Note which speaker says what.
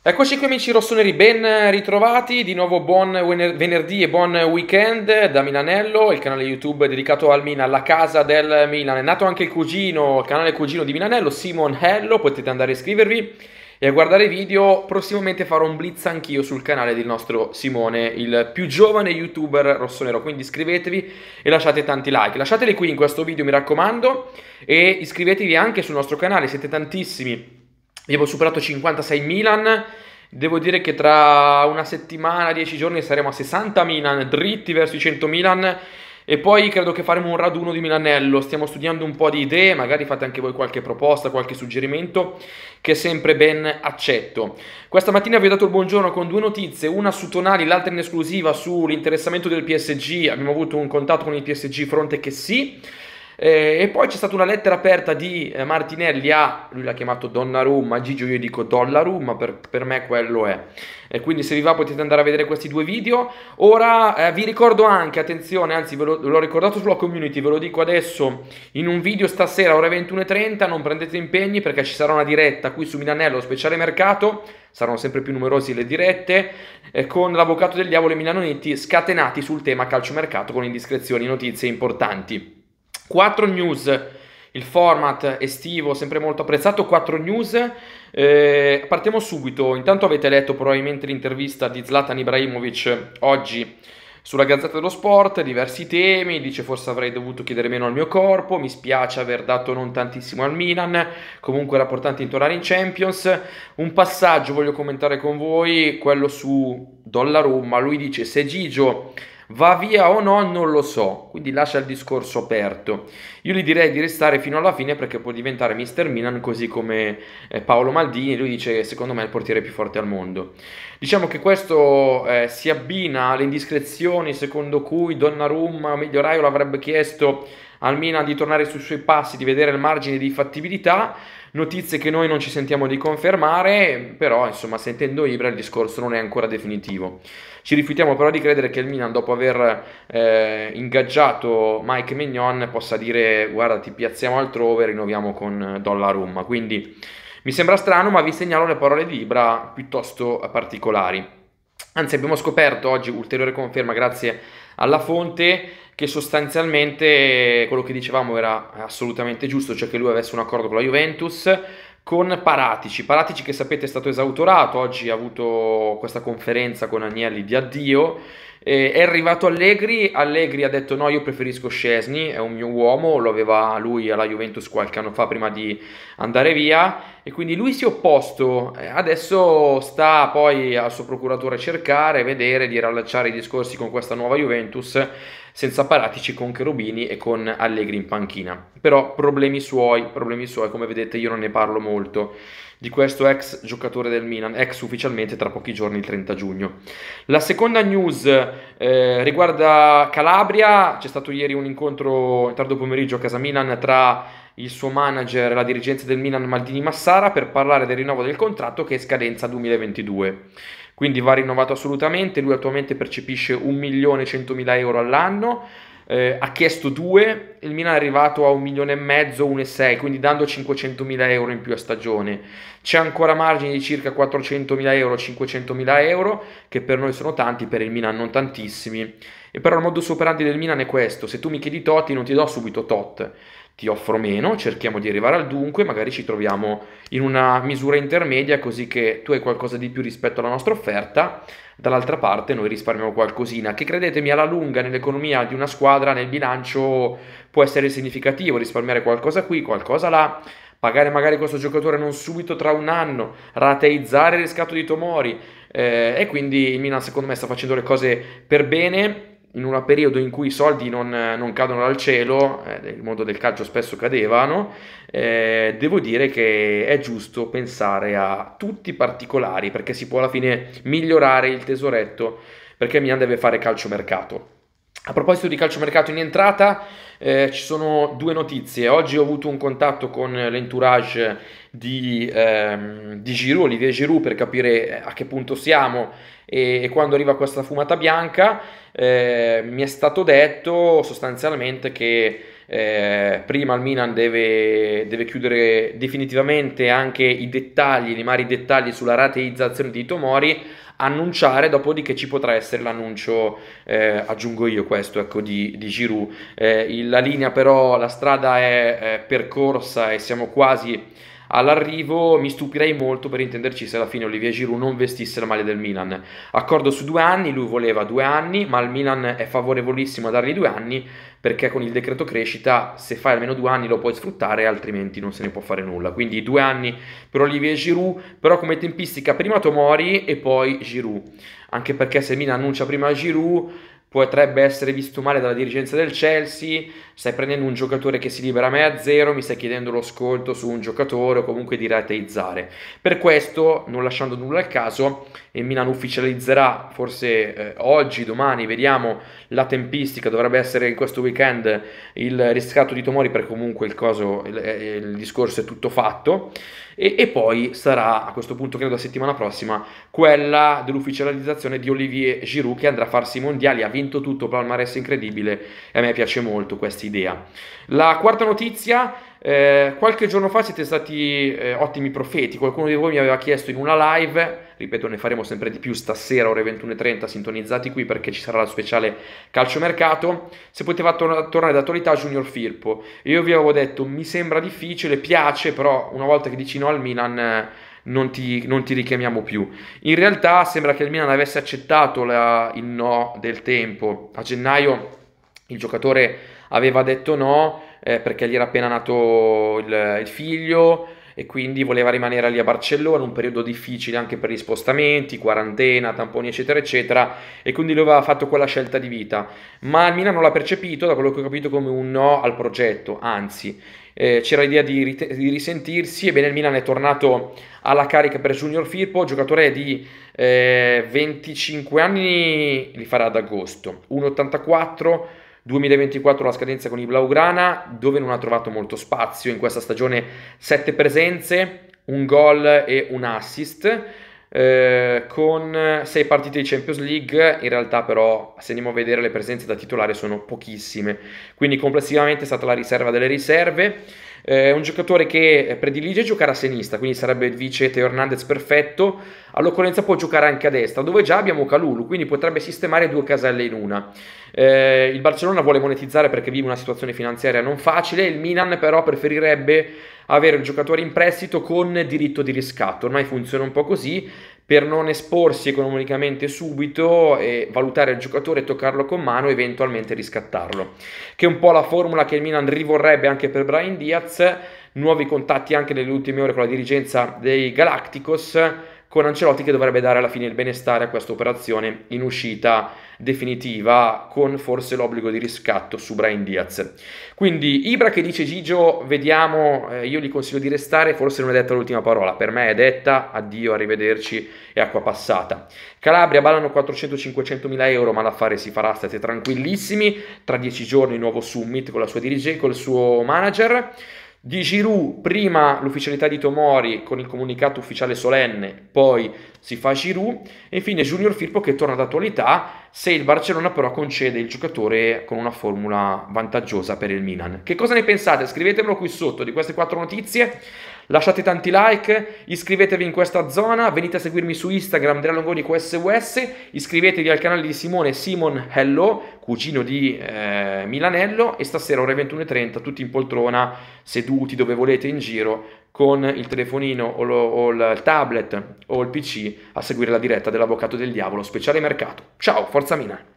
Speaker 1: Eccoci qui amici rossoneri, ben ritrovati, di nuovo buon venerdì e buon weekend da Milanello, il canale YouTube dedicato al Milan, alla casa del Milan. È nato anche il cugino, il canale cugino di Milanello, Simon Hello, potete andare a iscrivervi e a guardare i video. Prossimamente farò un blitz anch'io sul canale del nostro Simone, il più giovane youtuber rossonero, quindi iscrivetevi e lasciate tanti like. Lasciateli qui in questo video mi raccomando e iscrivetevi anche sul nostro canale, siete tantissimi abbiamo superato 56 Milan. Devo dire che tra una settimana, 10 giorni saremo a 60 Milan, dritti verso i 100 Milan. E poi credo che faremo un raduno di Milanello, stiamo studiando un po' di idee, magari fate anche voi qualche proposta, qualche suggerimento, che sempre ben accetto. Questa mattina vi ho dato il buongiorno con due notizie, una su Tonali, l'altra in esclusiva sull'interessamento del PSG, abbiamo avuto un contatto con il PSG fronte che sì, eh, e poi c'è stata una lettera aperta di eh, Martinelli a, lui l'ha chiamato Donnarumma, Gigio io dico Dollarumma, per, per me quello è. E quindi se vi va potete andare a vedere questi due video. Ora eh, vi ricordo anche, attenzione, anzi ve, lo, ve l'ho ricordato sulla community, ve lo dico adesso in un video stasera ore 21.30, non prendete impegni perché ci sarà una diretta qui su Milanello speciale mercato, saranno sempre più numerose le dirette, eh, con l'avvocato del diavolo Milanonetti scatenati sul tema calciomercato con indiscrezioni, notizie importanti. 4 news, il format estivo sempre molto apprezzato, 4 news. Eh, partiamo subito, intanto avete letto probabilmente l'intervista di Zlatan Ibrahimovic oggi sulla Gazzetta dello Sport, diversi temi, dice forse avrei dovuto chiedere meno al mio corpo, mi spiace aver dato non tantissimo al Milan, comunque era importante intornare in Champions. Un passaggio voglio commentare con voi, quello su Donnarumma, lui dice se Gigio Va via o no non lo so, quindi lascia il discorso aperto. Io gli direi di restare fino alla fine perché può diventare Mister Milan così come eh, Paolo Maldini, lui dice che secondo me è il portiere più forte al mondo. Diciamo che questo eh, si abbina alle indiscrezioni secondo cui Donnarumma, o meglio Raiola, avrebbe chiesto al Milan di tornare sui suoi passi, di vedere il margine di fattibilità Notizie che noi non ci sentiamo di confermare, però insomma sentendo Ibra il discorso non è ancora definitivo. Ci rifiutiamo però di credere che il Milan dopo aver eh, ingaggiato Mike Mignon possa dire guarda ti piazziamo altrove, e rinnoviamo con Donnarumma, quindi... Mi sembra strano, ma vi segnalo le parole di Ibra piuttosto particolari. Anzi, abbiamo scoperto oggi ulteriore conferma grazie alla fonte che sostanzialmente eh, quello che dicevamo era assolutamente giusto, cioè che lui avesse un accordo con la Juventus, con Paratici, Paratici che sapete è stato esautorato, oggi ha avuto questa conferenza con Agnelli di addio, eh, è arrivato Allegri, Allegri ha detto no io preferisco Scesni, è un mio uomo, lo aveva lui alla Juventus qualche anno fa prima di andare via e quindi lui si è opposto, eh, adesso sta poi al suo procuratore a cercare, vedere di rallacciare i discorsi con questa nuova Juventus senza Paratici con Cherubini e con Allegri in panchina. Però problemi suoi, problemi suoi, come vedete io non ne parlo molto di questo ex giocatore del Milan, ex ufficialmente tra pochi giorni il 30 giugno. La seconda news eh, riguarda Calabria, c'è stato ieri un incontro in tardo pomeriggio a casa Milan tra il suo manager e la dirigenza del Milan Maldini Massara per parlare del rinnovo del contratto che è scadenza 2022 quindi va rinnovato assolutamente, lui attualmente percepisce 1.100.000 euro all'anno, eh, ha chiesto 2, il Milan è arrivato a 1 milione e mezzo, 1,6, quindi dando 500.000 euro in più a stagione. C'è ancora margine di circa 400.000 euro, 500.000 euro, che per noi sono tanti, per il Milan non tantissimi. E però il modus operandi del Milan è questo, se tu mi chiedi Totti non ti do subito Tot, ti offro meno, cerchiamo di arrivare al dunque, magari ci troviamo in una misura intermedia così che tu hai qualcosa di più rispetto alla nostra offerta, dall'altra parte noi risparmiamo qualcosina, che credetemi alla lunga nell'economia di una squadra, nel bilancio può essere significativo risparmiare qualcosa qui, qualcosa là, pagare magari questo giocatore non subito tra un anno, rateizzare il riscatto di Tomori eh, e quindi il Milan secondo me sta facendo le cose per bene in un periodo in cui i soldi non, non cadono dal cielo, eh, nel mondo del calcio spesso cadevano, eh, devo dire che è giusto pensare a tutti i particolari perché si può alla fine migliorare il tesoretto perché Milan deve fare calciomercato a proposito di calciomercato in entrata, eh, ci sono due notizie. Oggi ho avuto un contatto con l'entourage di, ehm, di Giroud, Olivier Giroud, per capire eh, a che punto siamo e, e quando arriva questa fumata bianca. Eh, mi è stato detto sostanzialmente che eh, prima il Milan deve, deve, chiudere definitivamente anche i dettagli, i mari dettagli sulla rateizzazione di Tomori annunciare, dopodiché ci potrà essere l'annuncio, eh, aggiungo io questo, ecco, di, di Giroud. Eh, la linea però, la strada è, è percorsa e siamo quasi all'arrivo mi stupirei molto per intenderci se alla fine Olivier Giroud non vestisse la maglia del Milan accordo su due anni, lui voleva due anni ma il Milan è favorevolissimo a dargli due anni perché con il decreto crescita se fai almeno due anni lo puoi sfruttare, altrimenti non se ne può fare nulla. Quindi due anni per Olivier Giroud, però come tempistica prima Tomori e poi Giroud, anche perché se Milan annuncia prima Giroud potrebbe essere visto male dalla dirigenza del Chelsea, stai prendendo un giocatore che si libera mai a zero, mi stai chiedendo lo sconto su un giocatore o comunque di rateizzare. Per questo, non lasciando nulla al caso, il Milan ufficializzerà forse eh, oggi, domani, vediamo la tempistica, dovrebbe essere in questo weekend il riscatto di Tomori, perché comunque il, coso, il, eh, il discorso è tutto fatto e, e, poi sarà a questo punto credo la settimana prossima quella dell'ufficializzazione di Olivier Giroud che andrà a farsi i mondiali, ha vinto tutto, palmarès incredibile e a me piace molto questa idea. La quarta notizia eh, qualche giorno fa siete stati eh, ottimi profeti, qualcuno di voi mi aveva chiesto in una live, ripeto ne faremo sempre di più stasera ore 21.30 sintonizzati qui perché ci sarà la speciale calciomercato, se poteva tor- tornare d'attualità Junior Firpo. Io vi avevo detto mi sembra difficile, piace, però una volta che dici no al Milan... Eh, non ti, non ti, richiamiamo più. In realtà sembra che il Milan avesse accettato la, il no del tempo. A gennaio il giocatore aveva detto no, eh, perché gli era appena nato il, il figlio e quindi voleva rimanere lì a Barcellona, un periodo difficile anche per gli spostamenti, quarantena, tamponi eccetera eccetera e quindi lui aveva fatto quella scelta di vita, ma il Milan non l'ha percepito da quello che ho capito come un no al progetto, anzi eh, c'era l'idea di, rit- di, risentirsi, ebbene il Milan è tornato alla carica per Junior Firpo, giocatore di eh, 25 anni, li farà ad agosto, 1,84 2024 la scadenza con i Blaugrana, dove non ha trovato molto spazio in questa stagione, sette presenze, un gol e un assist. Eh, con sei partite di Champions League, in realtà però se andiamo a vedere le presenze da titolare sono pochissime, quindi complessivamente è stata la riserva delle riserve. È eh, un giocatore che eh, predilige giocare a sinistra, quindi sarebbe il vice Teo Hernandez perfetto. All'occorrenza può giocare anche a destra, dove già abbiamo Calulu, quindi potrebbe sistemare due caselle in una. Eh, il Barcellona vuole monetizzare perché vive una situazione finanziaria non facile, il Milan però preferirebbe avere il giocatore in prestito con diritto di riscatto. Ormai funziona un po' così, per non esporsi economicamente subito e valutare il giocatore, toccarlo con mano e eventualmente riscattarlo. Che è un po' la formula che il Milan rivorrebbe anche per Brian Diaz, nuovi contatti anche nelle ultime ore con la dirigenza dei Galacticos con Ancelotti che dovrebbe dare alla fine il benestare a questa operazione in uscita definitiva con forse l'obbligo di riscatto su Brian Diaz. Quindi Ibra che dice Gigio, vediamo, eh, io gli consiglio di restare, forse non è detta l'ultima parola, per me è detta, addio, arrivederci e acqua passata. Calabria ballano 400-500 mila euro, ma l'affare si farà, state tranquillissimi, tra dieci giorni nuovo summit con la sua dirigente, col suo manager. Di Giroud, prima l'ufficialità di Tomori con il comunicato ufficiale solenne, poi si fa Giroud e infine Junior Firpo che torna d'attualità se il Barcellona però concede il giocatore con una formula vantaggiosa per il Milan. Che cosa ne pensate? Scrivetemelo qui sotto di queste quattro notizie. Lasciate tanti like, iscrivetevi in questa zona, venite a seguirmi su Instagram Andrea Drelongoni QSUS, iscrivetevi al canale di Simone Simon Hello, cugino di eh, Milanello e stasera ore 21.30 tutti in poltrona, seduti dove volete in giro con il telefonino o, lo, o il tablet o il PC a seguire la diretta dell'Avvocato del Diavolo, speciale mercato. Ciao, forza Milan!